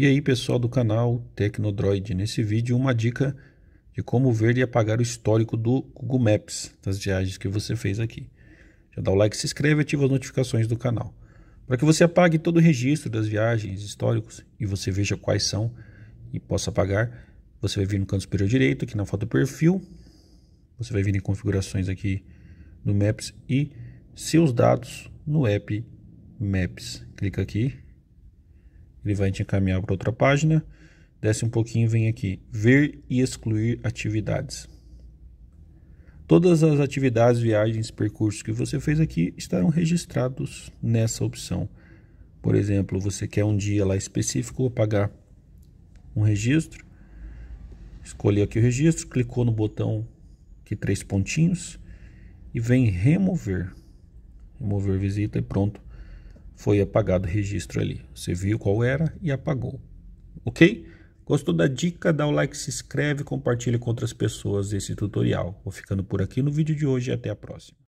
E aí pessoal do canal Tecnodroid, nesse vídeo uma dica de como ver e apagar o histórico do Google Maps, das viagens que você fez aqui. Já dá o like, se inscreve e ativa as notificações do canal. Para que você apague todo o registro das viagens, históricos, e você veja quais são e possa apagar, você vai vir no canto superior direito, aqui na foto perfil, você vai vir em configurações aqui no Maps e seus dados no app Maps. Clica aqui, ele vai te encaminhar para outra página. Desce um pouquinho, vem aqui. Ver e excluir atividades. Todas as atividades, viagens, percursos que você fez aqui estarão registrados nessa opção. Por exemplo, você quer um dia lá específico, vou pagar um registro. Escolhi aqui o registro, clicou no botão que três pontinhos e vem remover. Remover visita e pronto foi apagado o registro ali. Você viu qual era e apagou. Ok? Gostou da dica? Dá o like, se inscreve, compartilha com outras pessoas esse tutorial. Vou ficando por aqui no vídeo de hoje e até a próxima.